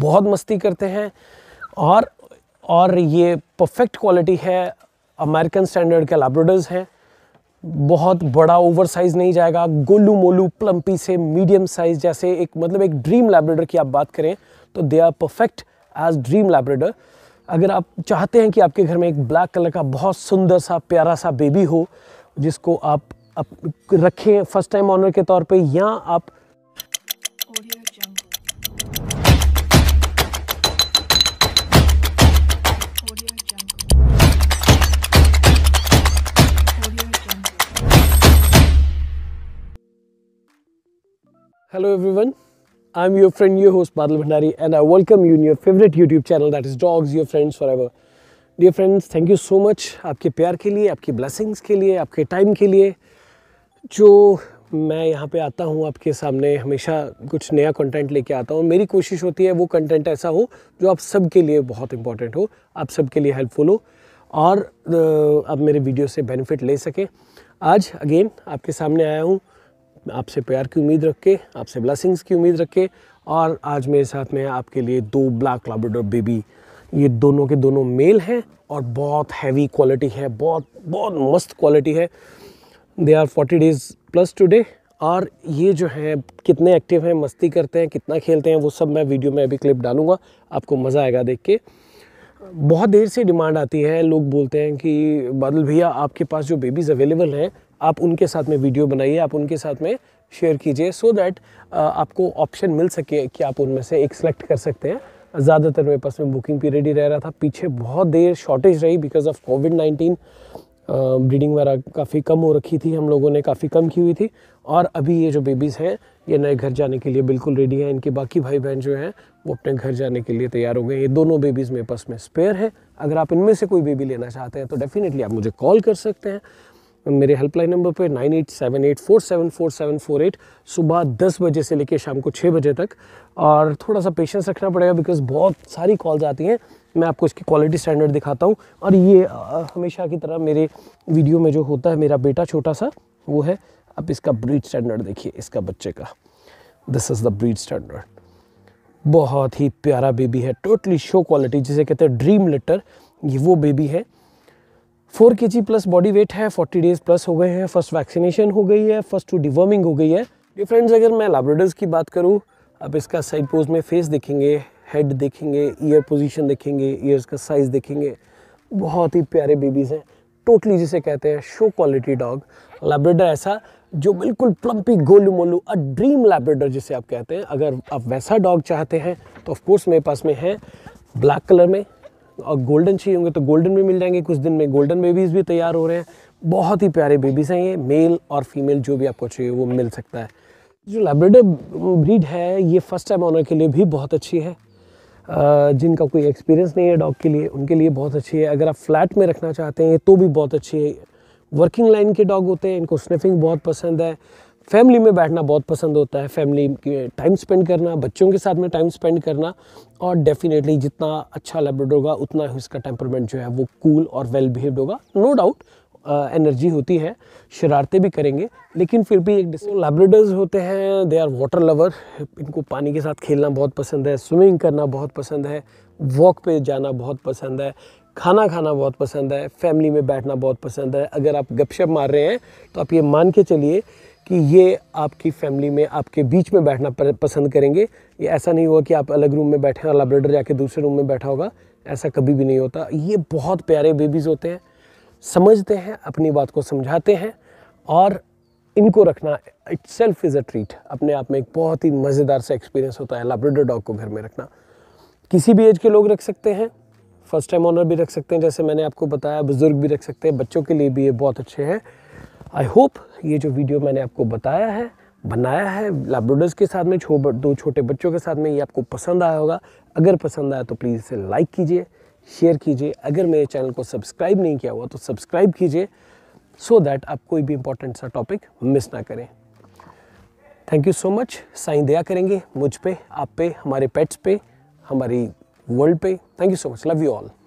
बहुत मस्ती करते हैं और और ये परफेक्ट क्वालिटी है अमेरिकन स्टैंडर्ड के लैब्रोडर्स हैं बहुत बड़ा ओवर साइज़ नहीं जाएगा गोलू मोलू प्लम्पी से मीडियम साइज़ जैसे एक मतलब एक ड्रीम लैब्रेडर की आप बात करें तो they are perfect as dream labrador अगर आप चाहते हैं कि आपके घर में एक ब्लैक कलर का बहुत सुंदर सा प्यारा सा बेबी हो जिसको आप, आप रखें फर्स्ट टाइम ऑनर के तौर पे या आप Hello everyone, I'm your friend, your host Badal Bhandari and I welcome you in your favorite YouTube channel that is Dogs Your Friends Forever. Dear friends, thank you so much आपके प्यार के लिए आपकी blessings के लिए आपके time के लिए जो मैं यहाँ पे आता हूँ आपके सामने हमेशा कुछ नया कंटेंट लेके आता हूँ मेरी कोशिश होती है वो कंटेंट ऐसा हो जो आप सबके लिए बहुत इंपॉर्टेंट हो आप सबके लिए हेल्पफुल हो और आप मेरे वीडियो से बेनिफिट ले सकें आज अगेन आपके सामने आया हूँ आपसे प्यार की उम्मीद रख के आपसे ब्लैसिंग्स की उम्मीद रख के और आज मेरे साथ में आपके लिए दो ब्लैक लाबोडोर बेबी ये दोनों के दोनों मेल हैं और बहुत हैवी क्वालिटी है बहुत बहुत मस्त क्वालिटी है they are forty days plus today और ये जो है कितने एक्टिव हैं मस्ती करते हैं कितना खेलते हैं वो सब मैं वीडियो में अभी क्लिप डालूंगा आपको मज़ा आएगा देख के बहुत देर से डिमांड आती है लोग बोलते हैं कि बादल भैया आपके पास जो बेबीज़ अवेलेबल हैं आप उनके साथ में वीडियो बनाइए आप उनके साथ में शेयर कीजिए सो दैट आपको ऑप्शन मिल सके कि आप उनमें से एक सेलेक्ट कर सकते हैं ज़्यादातर मेरे पास में बुकिंग पीरियड ही रह रहा था पीछे बहुत देर शॉर्टेज रही because of covid nineteen breeding वगैरह काफ़ी कम हो रखी थी हम लोगों ने काफ़ी कम की हुई थी और अभी ये जो बेबीज़ हैं ये नए घर जाने के लिए बिल्कुल रेडी हैं इनके बाकी भाई बहन जो हैं वो अपने घर जाने के लिए तैयार हो गए ये दोनों बेबीज़ मेरे पास में स्पेयर है अगर आप इनमें से कोई बेबी लेना चाहते हैं तो डेफ़िनेटली आप मुझे कॉल कर सकते हैं मेरे हेल्पलाइन नंबर पे nine eight seven eight four seven four seven four eight सुबह दस बजे से लेकर शाम को छः बजे तक और थोड़ा सा पेशेंस रखना पड़ेगा बिकॉज बहुत सारी कॉल्स आती हैं मैं आपको इसकी क्वालिटी स्टैंडर्ड दिखाता हूँ और ये हमेशा की तरह मेरे वीडियो में जो होता है मेरा बेटा छोटा सा वो है अब इसका ब्रीड स्टैंडर्ड देखिए इसका बच्चे का this is the breed standard बहुत ही प्यारा बेबी है टोटली शो क्वालिटी जिसे कहते हैं ड्रीम लेटर ये वो बेबी है four K G plus body weight है फोर्टी डेज प्लस हो गए हैं फर्स्ट वैक्सीनेशन हो गई है फर्स्ट टू डिवर्मिंग हो गई है डिफ्रेंड्स अगर मैं लेब्रेडर्स की बात करूँ अब इसका साइड पोज में फेस देखेंगे हेड देखेंगे ईयर पोजीशन देखेंगे ईयर्स का साइज़ देखेंगे बहुत ही प्यारे बेबीज़ हैं टोटली जिसे कहते हैं शो क्वालिटी डॉग लैब्रेडर ऐसा जो बिल्कुल प्लम्पी गोलू मोलू अ ड्रीम लैब्रेडर जिसे आप कहते हैं अगर आप वैसा डॉग चाहते हैं तो ऑफकोर्स मेरे पास में है ब्लैक कलर में और गोल्डन चाहिए होंगे तो गोल्डन भी मिल जाएंगे कुछ दिन में गोल्डन बेबीज़ भी तैयार हो रहे हैं बहुत ही प्यारे बेबीज़ हैं ये मेल और फीमेल जो भी आपको चाहिए वो मिल सकता है जो लेब्रेडर ब्रीड है ये फर्स्ट टाइम ऑनर के लिए भी बहुत अच्छी है जिनका कोई एक्सपीरियंस नहीं है डॉग के लिए उनके लिए बहुत अच्छी है अगर आप फ्लैट में रखना चाहते हैं तो भी बहुत अच्छी है वर्किंग लाइन के डॉग होते हैं इनको स्निफिंग बहुत पसंद है फैमिली में बैठना बहुत पसंद होता है फैमिली के टाइम स्पेंड करना बच्चों के साथ में टाइम स्पेंड करना और डेफिनेटली जितना अच्छा लेब्रेड होगा उतना ही उसका टेम्परमेंट जो है वो कूल और वेल बिहेव्ड होगा नो डाउट एनर्जी होती है शरारतें भी करेंगे लेकिन फिर भी एक लेबरेडर्स होते हैं दे आर वाटर लवर इनको पानी के साथ खेलना बहुत पसंद है स्विमिंग करना बहुत पसंद है वॉक पे जाना बहुत पसंद है खाना खाना बहुत पसंद है फैमिली में बैठना बहुत पसंद है अगर आप गपशप मार रहे हैं तो आप ये मान के चलिए कि ये आपकी फैमिली में आपके बीच में बैठना पसंद करेंगे ये ऐसा नहीं होगा कि आप अलग रूम में बैठे और लाब्रेडर जाके दूसरे रूम में बैठा होगा ऐसा कभी भी नहीं होता ये बहुत प्यारे बेबीज़ होते हैं समझते हैं अपनी बात को समझाते हैं और इनको रखना itself is a treat अपने आप में एक बहुत ही मज़ेदार सा एक्सपीरियंस होता है लाब्रेडर डॉग को घर में रखना किसी भी एज के लोग रख सकते हैं फर्स्ट टाइम ऑनर भी रख सकते हैं जैसे मैंने आपको बताया बुज़ुर्ग भी रख सकते हैं बच्चों के लिए भी ये बहुत अच्छे हैं आई होप ये जो वीडियो मैंने आपको बताया है बनाया है लैब्रोडर्स के साथ में छो दो छोटे बच्चों के साथ में ये आपको पसंद आया होगा अगर पसंद आया तो प्लीज़ इसे लाइक कीजिए शेयर कीजिए अगर मेरे चैनल को सब्सक्राइब नहीं किया हुआ तो सब्सक्राइब कीजिए सो दैट आप कोई भी इंपॉर्टेंट सा टॉपिक मिस ना करें थैंक यू सो मच साइन दया करेंगे मुझ पे आप पे हमारे पेट्स पे हमारी वर्ल्ड पे thank you so much love you all